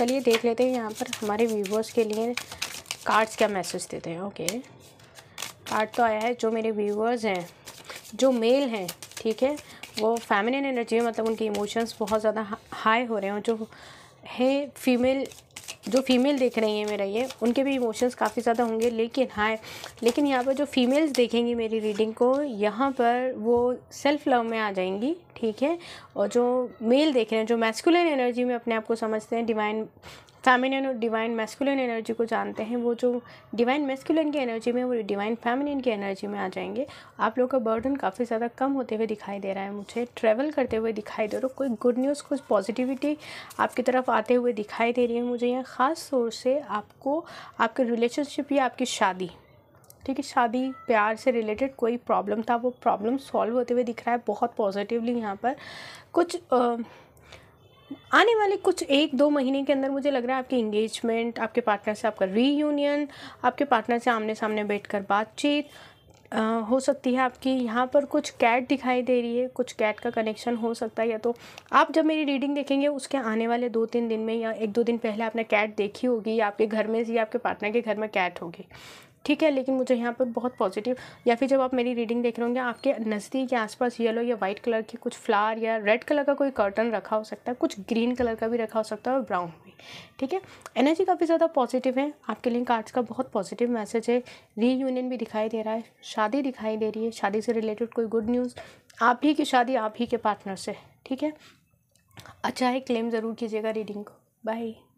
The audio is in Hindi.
चलिए देख लेते हैं यहाँ पर हमारे व्यूवर्स के लिए कार्ड्स क्या मैसेज देते हैं ओके कार्ड तो आया है जो मेरे व्यूवर्स हैं जो मेल हैं ठीक है वो फैमिलिन एनर्जी है मतलब उनके इमोशंस बहुत ज़्यादा हाई हो रहे हैं जो है फीमेल जो फीमेल देख रही हैं मेरा ये उनके भी इमोशंस काफ़ी ज़्यादा होंगे लेकिन हाँ लेकिन यहाँ पर जो फीमेल्स देखेंगी मेरी रीडिंग को यहाँ पर वो सेल्फ़ लव में आ जाएंगी ठीक है और जो मेल देख रहे हैं जो मैस्कुलर एनर्जी में अपने आप को समझते हैं डिवाइन फैमिलिन और डिवाइन मैस्कुलिन एनर्जी को जानते हैं वो जो डिवाइन मैस्कुलिन की एनर्जी में वो डिवाइन फैमिलिन की एनर्जी में आ जाएंगे आप लोगों का बर्डन काफ़ी ज़्यादा कम होते हुए दिखाई दे रहा है मुझे ट्रैवल करते हुए दिखाई दे रहा हो कोई गुड न्यूज़ कुछ पॉजिटिविटी आपकी तरफ आते हुए दिखाई दे रही है मुझे यहाँ ख़ास तौर से आपको आपके रिलेशनशिप या आपकी शादी ठीक है शादी प्यार से रिलेटेड कोई प्रॉब्लम था वो प्रॉब्लम सॉल्व होते हुए दिख रहा है बहुत पॉजिटिवली यहाँ पर कुछ आ, आने वाले कुछ एक दो महीने के अंदर मुझे लग रहा है आपकी इंगेजमेंट आपके पार्टनर से आपका रीयूनियन आपके पार्टनर से आमने सामने बैठकर बातचीत Uh, हो सकती है आपकी यहाँ पर कुछ कैट दिखाई दे रही है कुछ कैट का कनेक्शन हो सकता है या तो आप जब मेरी रीडिंग देखेंगे उसके आने वाले दो तीन दिन में या एक दो दिन पहले आपने कैट देखी होगी या आपके घर में या आपके पार्टनर के घर में कैट होगी ठीक है लेकिन मुझे यहाँ पर बहुत पॉजिटिव या फिर जब आप मेरी रीडिंग देख रहे होंगे आपके नज़दीक या आसपास येलो या वाइट कलर की कुछ फ्लावर या रेड कलर का कोई कर्टन रखा हो सकता है कुछ ग्रीन कलर का भी रखा हो सकता है और ब्राउन भी ठीक है एनर्जी काफ़ी ज़्यादा पॉजिटिव है आपके लिए कार्ड्स का बहुत पॉजिटिव मैसेज है रीयूनियन भी दिखाई दे रहा है शादी दिखाई दे रही है शादी से रिलेटेड कोई गुड न्यूज़ आप ही की शादी आप ही के पार्टनर से ठीक है अच्छा है क्लेम ज़रूर कीजिएगा रीडिंग को बाय